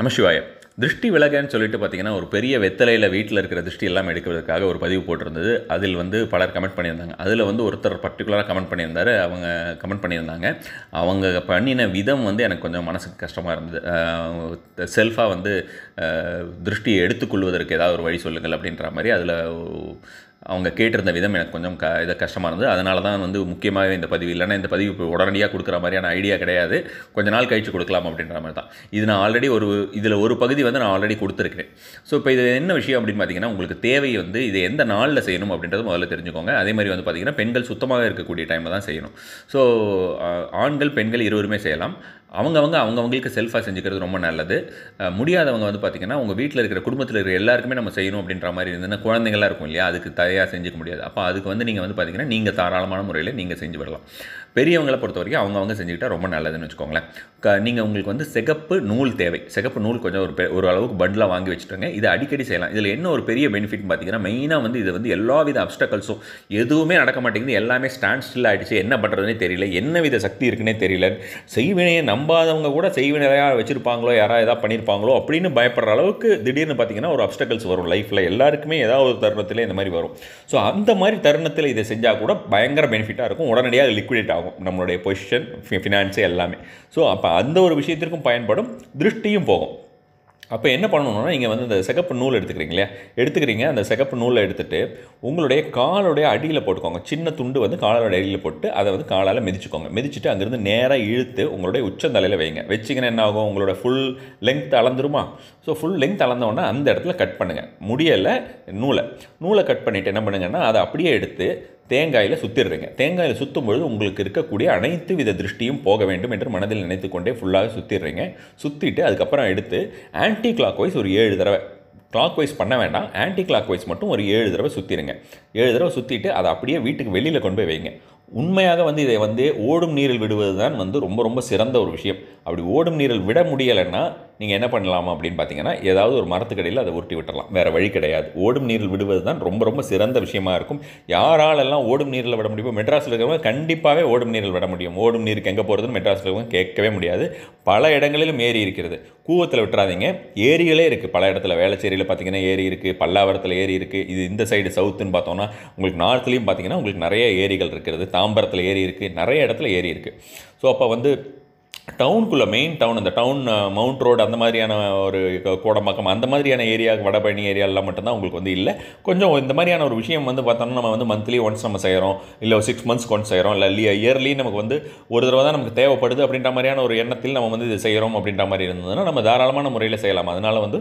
நம்ம சிவாய திருஷ்டி விலகன்னு சொல்லிட்டு பார்த்தீங்கன்னா ஒரு பெரிய வெத்தலையில் வீட்டில் இருக்கிற திருஷ்டி எல்லாம் எடுக்கிறதுக்காக ஒரு பதிவு போட்டிருந்தது அதில் வந்து பலர் கமெண்ட் பண்ணியிருந்தாங்க அதில் வந்து ஒருத்தர் பர்டிகுலராக கமெண்ட் பண்ணியிருந்தார் அவங்க கமெண்ட் பண்ணியிருந்தாங்க அவங்க பண்ணின விதம் வந்து எனக்கு கொஞ்சம் மனசுக்கு கஷ்டமாக இருந்தது செல்ஃபாக வந்து திருஷ்டியை எடுத்துக்கொள்வதற்கு ஏதாவது ஒரு வழி சொல்லுங்கள் அப்படின்ற மாதிரி அதில் அவங்க கேட்டிருந்த விதம் எனக்கு கொஞ்சம் க இது கஷ்டமாக இருந்தது அதனால தான் வந்து முக்கியமாகவே இந்த பதிவு இல்லைன்னா இந்த பதிவு இப்போ உடனடியாக கொடுக்குற மாதிரியான ஐடியா கிடையாது கொஞ்ச நாள் கழித்து கொடுக்கலாம் அப்படின்ற மாதிரி தான் இது நான் ஆல்ரெடி ஒரு இதில் ஒரு பகுதி வந்து நான் ஆல்ரெடி கொடுத்துருக்கேன் ஸோ இப்போ இது என்ன விஷயம் அப்படின்னு பார்த்தீங்கன்னா உங்களுக்கு தேவை வந்து இது எந்த நாளில் செய்யணும் அப்படின்றது முதல்ல தெரிஞ்சுக்கோங்க அதே மாதிரி வந்து பார்த்திங்கன்னா பெண்கள் சுத்தமாக இருக்கக்கூடிய டைமில் தான் செய்யணும் ஸோ ஆண்கள் பெண்கள் இருவருமே செய்யலாம் அவங்கவங்க அவங்கவங்களுக்கு செல்ஃபாக செஞ்சுக்கிறது ரொம்ப நல்லது முடியாதவங்க வந்து பார்த்திங்கன்னா உங்கள் வீட்டில் இருக்கிற குடும்பத்தில் இருக்கிற எல்லாருக்குமே நம்ம செய்யணும் அப்படின்ற மாதிரி இருந்ததுன்னா குழந்தைங்களாக இருக்கும் இல்லையா அதுக்கு தயாராக செஞ்சுக்க முடியாது அப்போ அதுக்கு வந்து நீங்கள் வந்து பார்த்திங்கன்னா நீங்கள் தாராளமான முறையில் நீங்கள் செஞ்சு விடலாம் பெரியவங்களை பொறுத்த வரைக்கும் அவங்கவுங்க செஞ்சுக்கிட்டால் ரொம்ப நல்லதுன்னு வச்சுக்கோங்களேன் க நீங்கள் உங்களுக்கு வந்து சிகப்பு நூல் தேவை சிகப்பு நூல் கொஞ்சம் ஒரு ஒரு அளவுக்கு பண்டிலாக வாங்கி வச்சுட்டுங்க இதை அடிக்கடி செய்யலாம் இதில் என்ன ஒரு பெரிய பெனிஃபிட் பார்த்தீங்கன்னா மெயினாக வந்து இது வந்து எல்லா வித அப்டக்கல்ஸும் எதுவுமே நடக்க மாட்டேங்குது எல்லாமே ஸ்டாண்ட் ஸ்டில் ஆகிடுச்சு என்ன பண்ணுறதுனே தெரியல என்ன வித சக்தி இருக்குன்னே தெரியல செய்வினையை நம்ம நம்பாதவங்க கூட செய்வ நிலையாக வச்சுருப்பாங்களோ யாராவது எதாவது பண்ணியிருப்பாங்களோ அப்படின்னு பயப்படுற அளவுக்கு திடீர்னு பார்த்திங்கன்னா ஒரு அப்டக்கல்ஸ் வரும் லைஃப்பில் எல்லாருக்குமே ஏதாவது ஒரு தருணத்தில் இந்த மாதிரி வரும் ஸோ அந்த மாதிரி தருணத்தில் இதை செஞ்சால் கூட பயங்கர பெனிஃபிட்டாக இருக்கும் உடனடியாக லிக்விடேட் ஆகும் நம்மளுடைய பொசிஷன் ஃபினான்ஸு எல்லாமே ஸோ அப்போ அந்த ஒரு விஷயத்திற்கும் பயன்படும் திருஷ்டியும் போகும் அப்போ என்ன பண்ணணும்னா நீங்கள் வந்து இந்த சிகப்பு நூல் எடுத்துக்கிறீங்களே எடுத்துக்கிறீங்க அந்த சிகப்பு நூலை எடுத்துகிட்டு உங்களுடைய காலோடைய அடியில் போட்டுக்கோங்க சின்ன துண்டு வந்து காலோட அடியில் போட்டு அதை வந்து காலால் மிதிச்சுக்கோங்க மிதிச்சுட்டு அங்கேருந்து நேராக இழுத்து உங்களுடைய உச்சந்தலையில் வைங்க வச்சிங்கன்னா என்ன ஆகும் உங்களோட ஃபுல் லெங்க்த் அளந்துருமா ஸோ ஃபுல் லெங்க்த் அளந்தோன்னா அந்த இடத்துல கட் பண்ணுங்கள் முடியலை நூலை நூலை கட் பண்ணிவிட்டு என்ன பண்ணுங்கன்னா அதை அப்படியே எடுத்து தேங்காயில் சுற்றிடுறீங்க தேங்காயில் சுற்றும் பொழுது உங்களுக்கு இருக்கக்கூடிய அனைத்து வித திருஷ்டியும் போக வேண்டும் என்று மனதில் நினைத்து கொண்டே ஃபுல்லாக சுற்றிடுறீங்க சுற்றிட்டு அதுக்கப்புறம் எடுத்து ஆன்டி கிளாக் வைஸ் ஒரு ஏழு தடவை கிளாக் வைஸ் பண்ண வேண்டாம் ஆன்டி கிளாக் வைஸ் மட்டும் ஒரு ஏழு தடவை சுற்றிடுங்க ஏழு தடவை சுற்றிட்டு அதை அப்படியே வீட்டுக்கு வெளியில் கொண்டு போய் வைங்க உண்மையாக வந்து இதை வந்து ஓடும் நீரில் விடுவது தான் வந்து ரொம்ப ரொம்ப சிறந்த ஒரு விஷயம் அப்படி ஓடும் நீரில் விட முடியலைன்னா நீங்கள் என்ன பண்ணலாம் அப்படின்னு பார்த்தீங்கன்னா ஏதாவது ஒரு மரத்துக்கடையில் அதை உருட்டி விட்டுடலாம் வேறு வழி கிடையாது ஓடும் நீரில் விடுவது தான் ரொம்ப ரொம்ப சிறந்த விஷயமா இருக்கும் யாராலெல்லாம் ஓடும் நீரில் விட முடியுமோ மெட்ராஸில் இருக்கிறவங்க கண்டிப்பாகவே ஓடும் நீரில் விட முடியும் ஓடும் நீருக்கு எங்கே போகிறதுன்னு மெட்ராஸில் இருக்கிறவங்க கேட்கவே முடியாது பல இடங்களிலும் ஏரி இருக்கிறது கூவத்தில் விட்டுறாதீங்க ஏரிகளே இருக்குது பல இடத்துல வேளச்சேரியில் பார்த்தீங்கன்னா ஏரி இருக்குது பல்லாவரத்தில் ஏரி இருக்குது இது இந்த சைடு சவுத்துன்னு பார்த்தோம்னா உங்களுக்கு நார்த்லேயும் பார்த்தீங்கன்னா உங்களுக்கு நிறைய ஏரிகள் இருக்கிறது தாம்பரத்தில் ஏரி இருக்குது நிறைய இடத்துல ஏரி இருக்குது ஸோ அப்போ வந்து டவுனுக்குள்ளே மெயின் டவுன் அந்த டவுன் மவுண்ட் ரோடு அந்த மாதிரியான ஒரு கோடம்பாக்கம் அந்த மாதிரியான ஏரியாவுக்கு வடபழனி ஏரியாவில் மட்டும்தான் உங்களுக்கு வந்து இல்லை கொஞ்சம் இந்த மாதிரியான ஒரு விஷயம் வந்து பார்த்தோம்னா நம்ம வந்து மந்த்லி ஒன்ஸ் நம்ம செய்கிறோம் இல்லை சிக்ஸ் மந்த்ஸ்க்கு ஒன்ஸ் செய்கிறோம் இல்லை இயர்லி நமக்கு வந்து ஒரு தடவை தான் நமக்கு தேவைப்படுது அப்படின்ற மாதிரியான ஒரு எண்ணத்தில் நம்ம வந்து இது செய்கிறோம் அப்படின்ற மாதிரி இருந்ததுன்னா நம்ம தாராளமான முறையில் செய்யலாம் அதனால் வந்து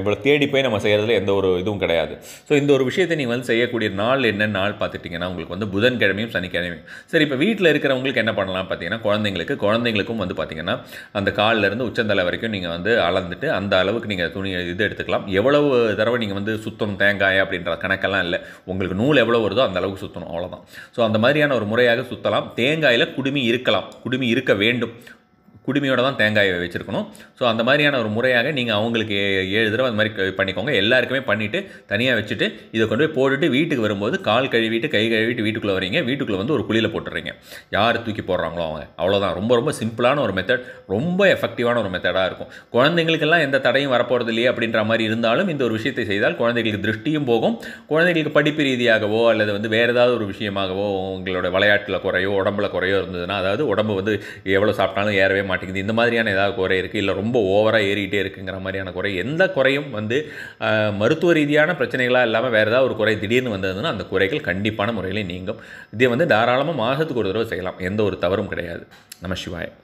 இவ்வளோ தேடி போய் நம்ம செய்கிறதுல எந்த ஒரு இதுவும் கிடையாது ஸோ இந்த ஒரு விஷயத்தை நீங்கள் வந்து செய்யக்கூடிய நாள் என்னென்ன நாள் பார்த்துட்டிங்கன்னா உங்களுக்கு வந்து புதன்கிழமையும் சனிக்கிழமையும் சரி இப்போ வீட்டில் இருக்கிறவங்களுக்கு என்ன பண்ணலாம் பார்த்தீங்கன்னா குழந்தைங்களுக்கு குழந்தைங்களுக்கும் வந்து பார்த்திங்கன்னா அந்த காலிலேருந்து உச்சந்தலை வரைக்கும் நீங்கள் வந்து அளந்துட்டு அந்த அளவுக்கு நீங்கள் துணி இது எடுத்துக்கலாம் எவ்வளவு தடவை நீங்கள் வந்து சுத்தணும் தேங்காய் அப்படின்ற கணக்கெல்லாம் இல்லை உங்களுக்கு நூல் எவ்வளோ வருதோ அந்த அளவுக்கு சுற்றணும் அவ்வளோதான் ஸோ அந்த மாதிரியான ஒரு முறையாக சுற்றலாம் தேங்காயில் குடுமி இருக்கலாம் குடுமி இருக்க வேண்டும் குடுமையோட தான் தேங்காயை வச்சுருக்கணும் ஸோ அந்த மாதிரியான ஒரு முறையாக நீங்கள் அவங்களுக்கு ஏழு தடவை அந்த மாதிரி பண்ணிக்கோங்க எல்லாருக்குமே பண்ணிவிட்டு தனியாக வச்சுட்டு இதை கொண்டு போய் போட்டுட்டு வீட்டுக்கு வரும்போது கால் கழுவிட்டு கை கழுவிட்டு வீட்டுக்குள்ளே வரீங்க வீட்டுக்குள்ளே வந்து ஒரு குழியில் போட்டுறீங்க யார் தூக்கி போடுறாங்களோ அவங்க அவ்வளோதான் ரொம்ப ரொம்ப சிம்பிளான ஒரு மெத்தட் ரொம்ப எஃபெக்டிவான ஒரு மெத்தடாக இருக்கும் குழந்தைங்களுக்கெல்லாம் எந்த தடையும் வரப்போகிறது இல்லையே அப்படின்ற மாதிரி இருந்தாலும் இந்த ஒரு விஷயத்தை செய்தால் குழந்தைகளுக்கு திருஷ்டியும் போகும் குழந்தைகளுக்கு படிப்பு ரீதியாகவோ அல்லது வந்து வேறு ஏதாவது ஒரு விஷயமாகவோ உங்களோட விளையாட்டில் குறையோ உடம்புல குறையோ இருந்ததுன்னா அதாவது உடம்பு வந்து எவ்வளோ சாப்பிட்டாலும் ஏறவே மாட்டேங்குது இந்த மாதிரியான ஏதாவது குறை இருக்குது இல்லை ரொம்ப ஓவராக ஏறிக்கிட்டே இருக்குங்கிற மாதிரியான குறை எந்த குறையும் வந்து மருத்துவ ரீதியான பிரச்சனைகளாக இல்லாமல் வேறு ஏதாவது ஒரு குறை திடீர்னு வந்ததுன்னா அந்த குறைகள் கண்டிப்பான முறையில் நீங்கும் இதை வந்து தாராளமாக மாதத்துக்கு ஒரு தடவை செய்யலாம் எந்த ஒரு தவறும் கிடையாது நம்ம சிவாயம்